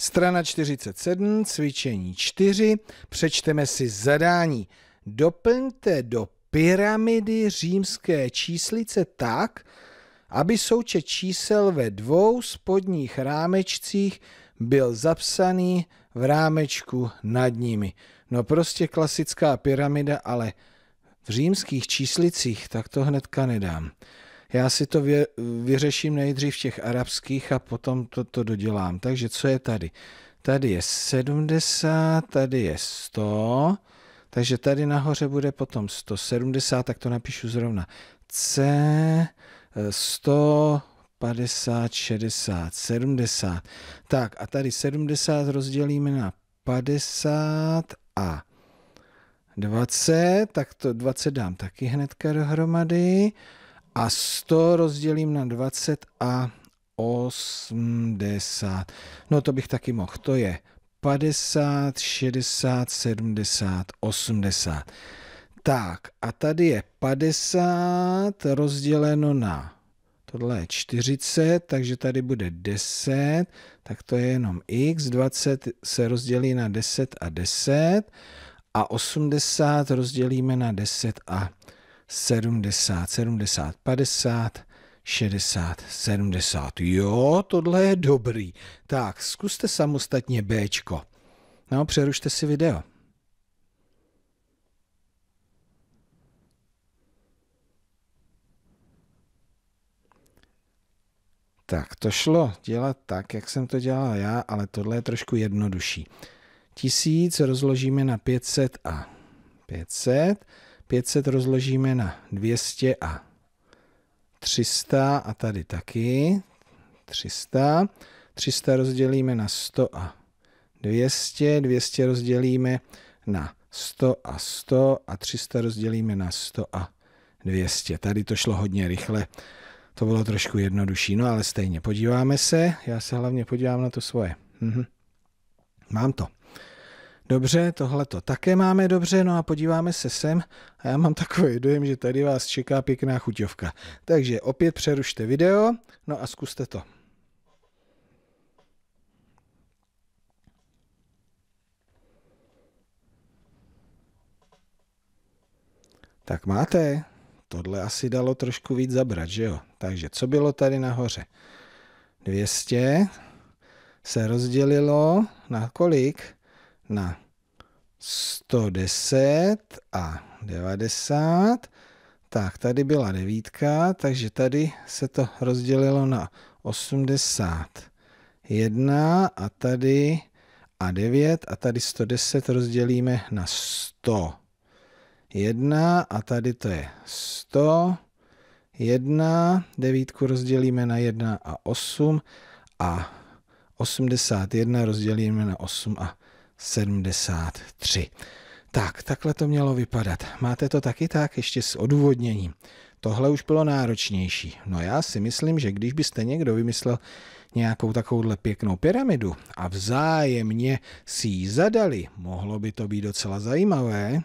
Strana 47, cvičení 4, přečteme si zadání. Doplňte do pyramidy římské číslice tak, aby součet čísel ve dvou spodních rámečcích byl zapsaný v rámečku nad nimi. No prostě klasická pyramida, ale v římských číslicích tak to hnedka nedám já si to vě, vyřeším nejdřív v těch arabských a potom to, to dodělám. Takže co je tady? Tady je 70, tady je 100, takže tady nahoře bude potom 170, tak to napíšu zrovna. C, 100, 50, 60, 70. Tak a tady 70 rozdělíme na 50 a 20, tak to 20 dám taky hnedka dohromady a 100 rozdělím na 20 a 80. No to bych taky mohl, to je 50, 60, 70, 80. Tak a tady je 50 rozděleno na tohle je 40, takže tady bude 10, tak to je jenom x, 20 se rozdělí na 10 a 10 a 80 rozdělíme na 10 a 70, 70, 50, 60, 70. Jo, tohle je dobrý. Tak, zkuste samostatně Bčko. No, přerušte si video. Tak, to šlo dělat tak, jak jsem to dělal já, ale tohle je trošku jednodušší. Tisíc rozložíme na 500 a 500 500 rozložíme na 200 a 300 a tady taky 300. 300 rozdělíme na 100 a 200, 200 rozdělíme na 100 a 100 a 300 rozdělíme na 100 a 200. Tady to šlo hodně rychle, to bylo trošku jednodušší, no ale stejně podíváme se, já se hlavně podívám na to svoje. Mhm. Mám to. Dobře, tohle to také máme dobře, no a podíváme se sem a já mám takový dojem, že tady vás čeká pěkná chuťovka. Takže opět přerušte video, no a zkuste to. Tak máte, tohle asi dalo trošku víc zabrat, že jo? Takže co bylo tady nahoře? 200 se rozdělilo na kolik? na 110 a 90. Tak, tady byla devítka, takže tady se to rozdělilo na 81 a tady a 9 a tady 110 rozdělíme na 100. 1 a tady to je 100. 1, devítku rozdělíme na 1 a 8 a 81 rozdělíme na 8 a 73. Tak, takhle to mělo vypadat. Máte to taky tak, ještě s odůvodněním. Tohle už bylo náročnější. No já si myslím, že když byste někdo vymyslel nějakou takovouhle pěknou pyramidu a vzájemně si ji zadali, mohlo by to být docela zajímavé.